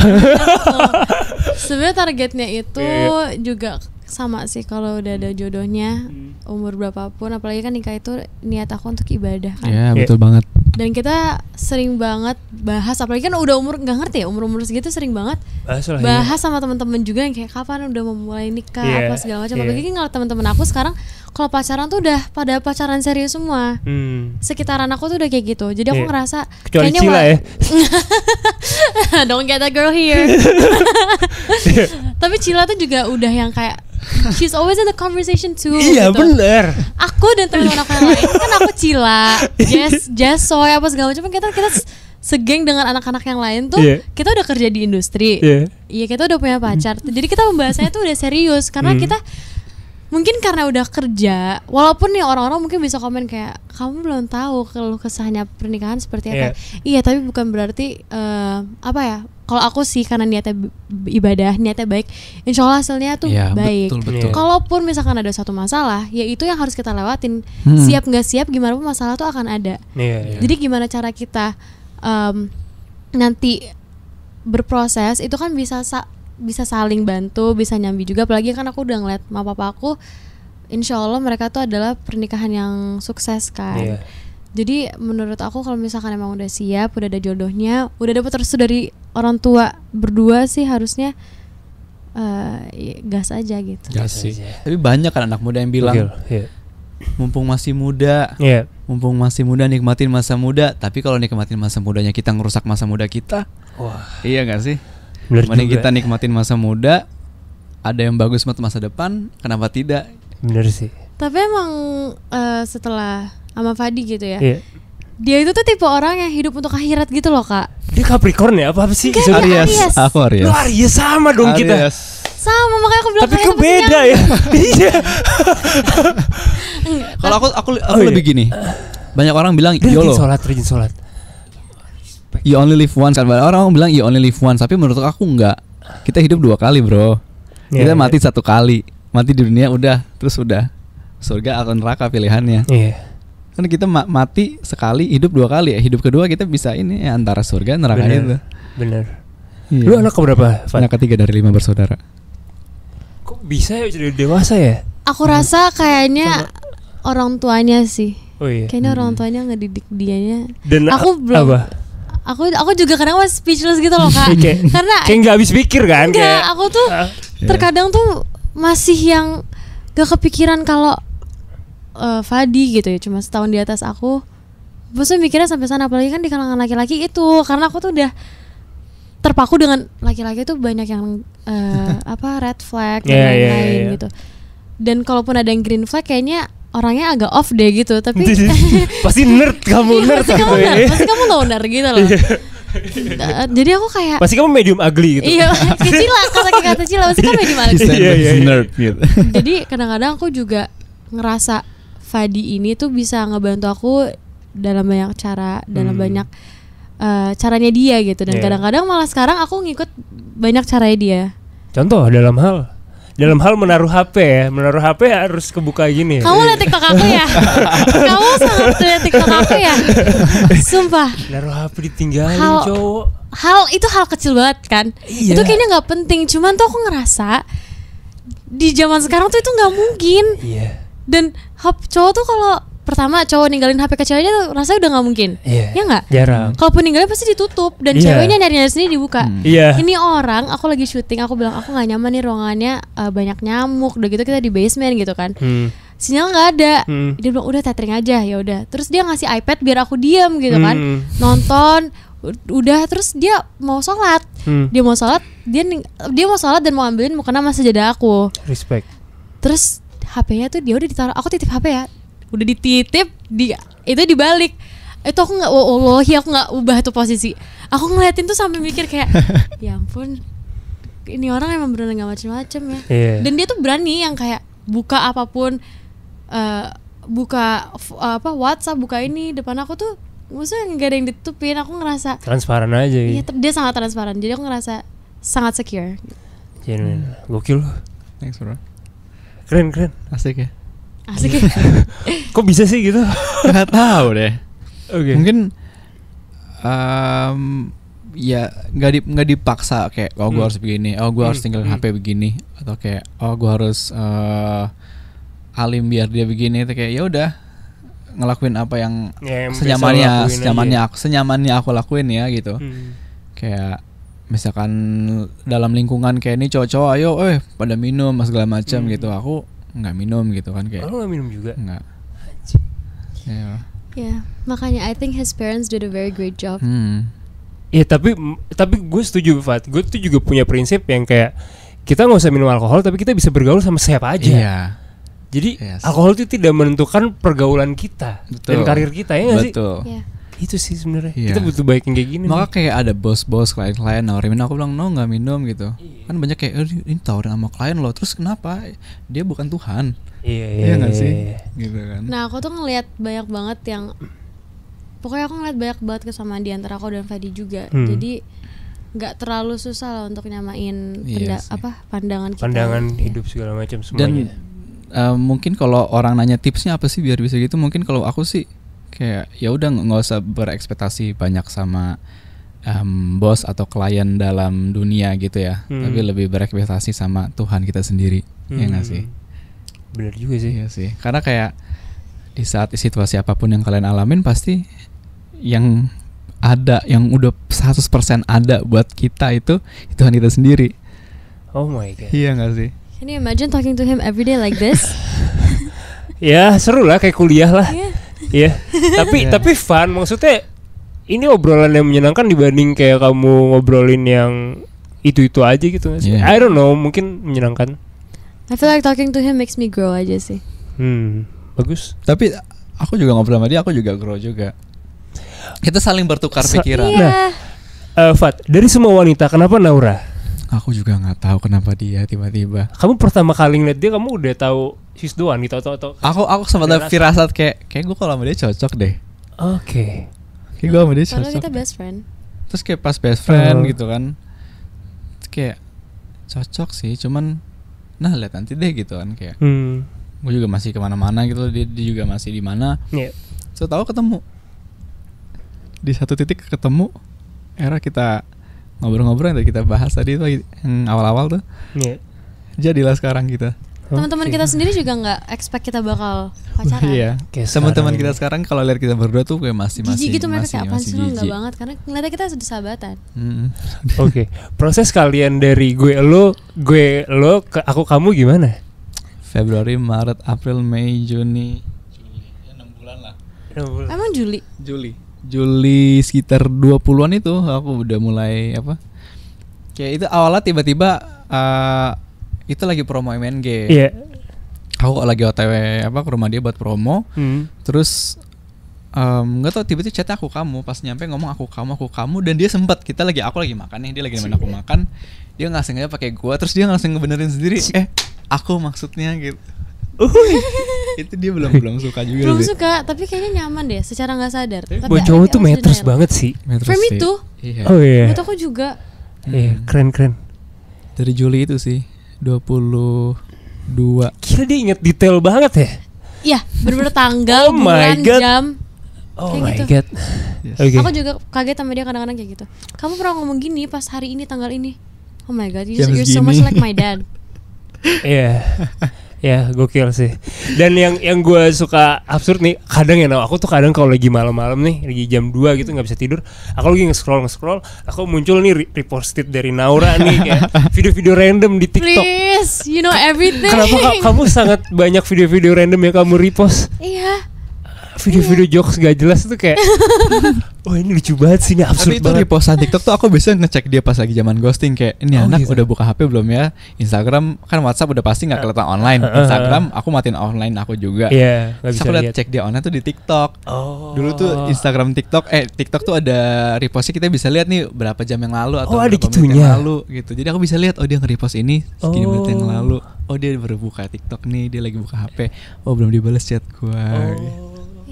<laughs> Sebenarnya targetnya itu iya, juga sama sih kalau udah ada hmm. jodohnya hmm. umur berapapun apalagi kan nikah itu niat aku untuk ibadah kan ya yeah, betul yeah. banget dan kita sering banget bahas apalagi kan udah umur nggak ngerti ya umur umur segitu sering banget bahas, lah, bahas ya. sama teman-teman juga yang kayak kapan udah memulai nikah yeah, apa segala macam yeah. apalagi kan kalau teman-teman aku sekarang kalau pacaran tuh udah pada pacaran serius semua hmm. sekitaran aku tuh udah kayak gitu jadi aku iya. ngerasa Kecuali kayaknya Cila ya <laughs> don't get that girl here <laughs> tapi Cila tuh juga udah yang kayak she's always in the conversation too. Iya gitu. bener. Aku dan teman-teman aku lain kan aku Cila, Jess, <laughs> Jess, Soy apa segala macam kita kita segeng dengan anak-anak yang lain tuh yeah. kita udah kerja di industri. Iya yeah. Iya kita udah punya pacar. Mm. Jadi kita membahasnya tuh udah serius karena mm. kita mungkin karena udah kerja walaupun nih orang-orang mungkin bisa komen kayak kamu belum tahu kalau kesahnya pernikahan seperti apa yeah. iya tapi bukan berarti uh, apa ya kalau aku sih karena niatnya ibadah niatnya baik insya Allah hasilnya tuh ya, baik betul, betul. Iya. kalaupun misalkan ada satu masalah ya itu yang harus kita lewatin hmm. siap nggak siap gimana pun masalah tuh akan ada ya, ya. jadi gimana cara kita um, nanti berproses itu kan bisa sa bisa saling bantu bisa nyambi juga apalagi kan aku udah ngeliat sama papa aku insya Allah mereka tuh adalah pernikahan yang sukses kan yeah jadi menurut aku kalau misalkan emang udah siap udah ada jodohnya udah dapat restu dari orang tua berdua sih harusnya uh, gas aja gitu gas sih tapi banyak kan anak muda yang bilang Gil, iya. mumpung masih muda iya. mumpung masih muda nikmatin masa muda tapi kalau nikmatin masa mudanya kita ngerusak masa muda kita wah iya gak sih Mending kita nikmatin masa muda ada yang bagus buat masa depan kenapa tidak bener sih tapi emang uh, setelah sama Fadi gitu ya. Yeah. Dia itu tuh tipe orang yang hidup untuk akhirat gitu loh kak. Dia Capricorn ya apa, -apa sih? Gak, Aries. Aries. Aku Aries. Lu Aries sama dong Aries. kita. Sama makanya aku bilang Tapi kok beda ya. <laughs> Iya. Kalau aku aku aku oh, iya. lebih iya. gini. Banyak orang bilang YOLO. Rajin sholat, rajin sholat. You only live once kan orang, orang bilang you only live once tapi menurut aku enggak. Kita hidup dua kali, Bro. Yeah, kita iya. mati yeah. satu kali. Mati di dunia udah, terus udah. Surga atau neraka pilihannya. Iya. Yeah kan kita mati sekali hidup dua kali ya hidup kedua kita bisa ini ya, antara surga neraka bener, itu bener iya. lu anak berapa anak ketiga dari lima bersaudara kok bisa ya jadi dewasa ya aku hmm. rasa kayaknya Sama. orang tuanya sih oh, iya. kayaknya hmm. orang tuanya ngedidik dianya Dan aku belum apa? aku aku juga kadang was speechless gitu loh kak <laughs> karena kayak nggak habis pikir kan enggak, kayak aku tuh uh, terkadang tuh masih yang gak kepikiran kalau uh, Fadi gitu ya cuma setahun di atas aku maksudnya mikirnya sampai sana apalagi kan di kalangan laki-laki itu karena aku tuh udah terpaku dengan laki-laki itu banyak yang uh, <laughs> apa red flag dan iya, iya, lain-lain yeah, yeah, yeah. gitu dan kalaupun ada yang green flag kayaknya orangnya agak off deh gitu tapi <laughs> pasti nerd kamu iya, nerd pasti kamu nerd pasti kamu nerd gitu loh eh, jadi aku kayak pasti kamu medium ugly gitu iya <laughs> kecil lah kata kata kecil pasti kamu medium ugly gitu. jadi kadang-kadang aku juga ngerasa Fadi ini tuh bisa ngebantu aku dalam banyak cara, dalam hmm. banyak uh, caranya dia gitu dan iya. kadang-kadang yeah. malah sekarang aku ngikut banyak caranya dia. Contoh dalam hal dalam hal menaruh HP ya menaruh HP harus kebuka gini kamu lihat TikTok aku ya <laughs> kamu sangat lihat TikTok aku ya sumpah naruh HP ditinggalin hal, cowok hal itu hal kecil banget kan iya. itu kayaknya nggak penting cuman tuh aku ngerasa di zaman sekarang tuh itu nggak mungkin iya dan HP cowok tuh kalau pertama cowok ninggalin HP ke ceweknya tuh rasanya udah nggak mungkin yeah. ya iya nggak jarang kalaupun ninggalin pasti ditutup dan yeah. ceweknya nyari nyari sendiri dibuka hmm. yeah. ini orang aku lagi syuting aku bilang aku nggak nyaman nih ruangannya uh, banyak nyamuk udah gitu kita di basement gitu kan hmm. sinyal nggak ada hmm. dia bilang udah tethering aja ya udah terus dia ngasih iPad biar aku diam gitu kan. hmm. kan nonton udah terus dia mau sholat hmm. dia mau sholat dia dia mau sholat dan mau ambilin kena masa jeda aku respect terus HP-nya tuh dia udah ditaruh aku titip HP ya udah dititip di itu dibalik itu aku nggak ya aku nggak ubah tuh posisi aku ngeliatin tuh sampai mikir kayak <laughs> ya ampun ini orang emang benar-benar nggak macem-macem ya yeah. dan dia tuh berani yang kayak buka apapun uh, buka uh, apa WhatsApp buka ini depan aku tuh maksudnya nggak ada yang ditutupin aku ngerasa transparan aja gitu. Iya, dia sangat transparan jadi aku ngerasa sangat secure. Genuine. Iya, hmm. Gokil Thanks bro. Keren keren. Asik ya. Asik ya. <laughs> Kok bisa sih gitu? <laughs> nggak tahu deh. Okay. Mungkin um, ya nggak di nggak dipaksa kayak oh gue hmm. harus begini, oh gue hmm. harus tinggal hmm. HP begini atau kayak oh gue harus uh, alim biar dia begini itu kayak ya udah ngelakuin apa yang, ya, yang senyamannya senyamannya aku senyamannya aku lakuin ya gitu. Hmm. Kayak misalkan dalam lingkungan kayak ini cowok-cowok ayo eh pada minum segala macam hmm. gitu aku nggak minum gitu kan kayak aku nggak minum juga nggak iya. ya yeah. makanya I think his parents did a very great job hmm. ya tapi tapi gue setuju Fat gue tuh juga punya prinsip yang kayak kita nggak usah minum alkohol tapi kita bisa bergaul sama siapa aja yeah. jadi yes. alkohol itu tidak menentukan pergaulan kita Betul. dan karir kita ya nggak sih yeah itu sih sebenarnya yeah. kita butuh baikin kayak gini maka nih. kayak ada bos-bos klien-klien nawarin minum aku bilang no nggak minum gitu yeah. kan banyak kayak eh, ini tawarin sama klien lo terus kenapa dia bukan Tuhan iya yeah, iya nggak iya, sih iya. gitu kan nah aku tuh ngeliat banyak banget yang pokoknya aku ngeliat banyak banget kesamaan di antara aku dan Fadi juga hmm. jadi nggak terlalu susah lah untuk nyamain iya apa pandangan kita pandangan ya. hidup segala macam semuanya dan uh, eh, mungkin kalau orang nanya tipsnya apa sih biar bisa gitu mungkin kalau aku sih kayak ya udah nggak usah berekspektasi banyak sama um, bos atau klien dalam dunia gitu ya hmm. tapi lebih berekspektasi sama Tuhan kita sendiri hmm. ya nggak sih hmm. benar juga sih ya sih karena kayak di saat situasi apapun yang kalian alamin pasti yang ada yang udah 100% ada buat kita itu Tuhan kita sendiri. Oh my god. Iya nggak sih? Can you imagine talking to him every day like this? <laughs> ya seru lah kayak kuliah lah. Yeah. Iya. <laughs> tapi yeah. tapi fun maksudnya ini obrolan yang menyenangkan dibanding kayak kamu ngobrolin yang itu-itu aja gitu iya. I don't know, mungkin menyenangkan. I feel like talking to him makes me grow aja sih. Hmm, bagus. Tapi aku juga ngobrol sama dia, aku juga grow juga. Kita saling bertukar Sa pikiran. Yeah. Nah, uh, Fat, dari semua wanita, kenapa Naura? Aku juga nggak tahu kenapa dia tiba-tiba. Kamu pertama kali ngeliat dia, kamu udah tahu she's the one gitu atau atau aku aku sempat ada firasat kayak kayak gue kalau sama dia cocok deh oke okay. kayak gue sama dia cocok kalau kita best friend terus kayak pas best friend uh. gitu kan kayak cocok sih cuman nah lihat nanti deh gitu kan kayak hmm. gue juga masih kemana-mana gitu dia, dia juga masih di mana yeah. so tahu ketemu di satu titik ketemu era kita ngobrol-ngobrol yang kita bahas tadi itu yang awal-awal tuh yeah. jadilah sekarang kita teman-teman okay. kita sendiri juga nggak expect kita bakal pacaran. Iya. Teman-teman kita sekarang kalau lihat kita berdua tuh kayak masih masih Gigi gitu mereka kayak apa sih lu nggak banget karena ngeliatnya kita sudah sahabatan. Hmm. <laughs> Oke, okay. proses kalian dari gue lo, gue lo ke aku kamu gimana? Februari, Maret, April, Mei, Juni, Juli. Ya 6 bulan lah. 6 bulan. Emang Juli? Juli. Juli sekitar 20-an itu aku udah mulai apa? Kayak itu awalnya tiba-tiba uh, itu lagi promo MNG. Iya. Yeah. Aku lagi OTW apa ke rumah dia buat promo. Hmm. Terus nggak um, tau tiba-tiba chat aku kamu pas nyampe ngomong aku kamu aku kamu dan dia sempat kita lagi aku lagi makan nih dia lagi nemenin aku makan dia nggak sengaja pakai gua terus dia langsung ngebenerin sendiri eh aku maksudnya gitu <laughs> itu dia belum belum suka juga belum suka tapi kayaknya nyaman deh secara nggak sadar eh, tapi buat cowok tuh meters ya. banget sih meters frame itu Yeah. oh iya yeah. aku juga iya yeah, hmm. keren keren dari Juli itu sih 22. Kira dia inget detail banget ya? Iya, bener-bener tanggal, oh bulan, God. jam. Oh kayak my gitu. god. Yes. Okay. Aku juga kaget sama dia kadang-kadang kayak gitu. Kamu pernah ngomong gini pas hari ini tanggal ini. Oh my god, you just, you're so much like my dad. Iya. <laughs> yeah. Ya gokil sih. Dan yang yang gue suka absurd nih, kadang ya, know, nah, aku tuh kadang kalau lagi malam-malam nih, lagi jam 2 gitu nggak bisa tidur, aku lagi nge-scroll nge-scroll, aku muncul nih reposted dari Naura nih kayak <laughs> video-video random di TikTok. Please, you know everything. Kenapa kamu sangat banyak video-video random yang kamu repost? Iya video-video iya. jokes gak jelas tuh kayak <laughs> oh ini lucu banget sih ini absurd Tapi itu banget. di postan TikTok tuh aku biasanya ngecek dia pas lagi zaman ghosting kayak ini oh, anak gitu. udah buka HP belum ya Instagram kan WhatsApp udah pasti gak kelihatan online Instagram aku matiin online aku juga Iya yeah, aku liat cek dia online tuh di TikTok oh. Dulu tuh Instagram TikTok eh TikTok tuh ada repostnya kita bisa lihat nih berapa jam yang lalu atau oh, ada berapa yang lalu gitu Jadi aku bisa lihat oh dia nge-repost ini segini oh. menit yang oh. lalu Oh dia baru buka TikTok nih dia lagi buka HP Oh belum dibalas chat gue oh. Gitu.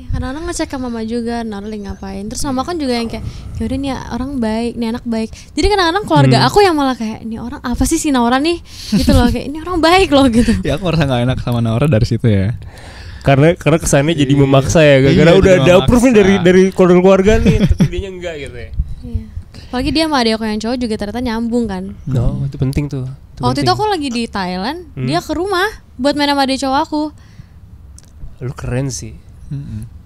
Karena orang ngecek ke mama juga Narli ngapain terus mama kan juga yang kayak yaudah nih orang baik nih anak baik jadi kadang-kadang keluarga hmm. aku yang malah kayak ini orang apa sih si Naura nih gitu loh kayak ini orang baik loh gitu ya aku merasa nggak enak sama Naura dari situ ya karena karena kesannya jadi iya. memaksa ya gara-gara iya, udah ada approve nih dari dari keluarga nih tapi dia enggak gitu ya iya. apalagi dia sama adik aku yang cowok juga ternyata nyambung kan no itu penting tuh itu waktu penting. itu aku lagi di Thailand hmm. dia ke rumah buat main sama adik cowok aku lu keren sih mm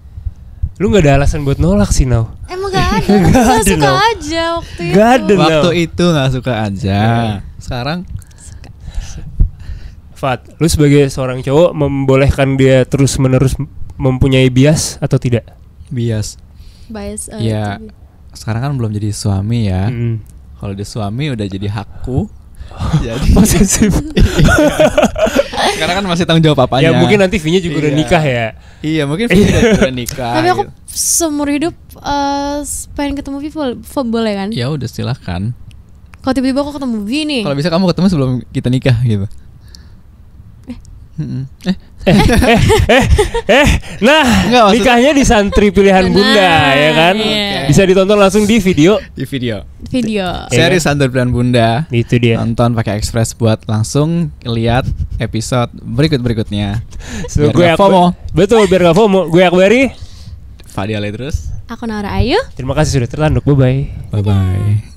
lu nggak ada alasan buat nolak sih now eh, emang <laughs> gak ada gak, gak suka now. aja waktu itu gak ada waktu now. itu gak suka aja iya. sekarang suka. Fat lu sebagai seorang cowok membolehkan dia terus menerus mempunyai bias atau tidak bias bias uh, ya sekarang kan belum jadi suami ya mm. kalau dia suami udah jadi hakku jadi posesif. <laughs> Sekarang <laughs> kan masih tanggung jawab apa-apa Ya mungkin nanti Vinya juga udah iya. nikah ya. Iya, mungkin Vinya iya. udah nikah. Tapi aku gitu. seumur hidup uh, pengen ketemu V boleh ya kan? Ya udah silahkan. Kalau tiba-tiba aku ketemu V Kalau bisa kamu ketemu sebelum kita nikah gitu. Eh. Mm Eh, eh, eh, eh, eh, nah nikahnya di santri pilihan bunda nah, ya kan, iya. bisa ditonton langsung di video, di video, video, iya. seri santri pilihan bunda, itu dia, Tonton pakai ekspres buat langsung lihat episode berikut berikutnya, so, gue gak FOMO, betul biar gak FOMO, gue Akbari, Fadiale terus, aku Nora Ayu, terima kasih sudah tertanduk, bye bye, bye bye.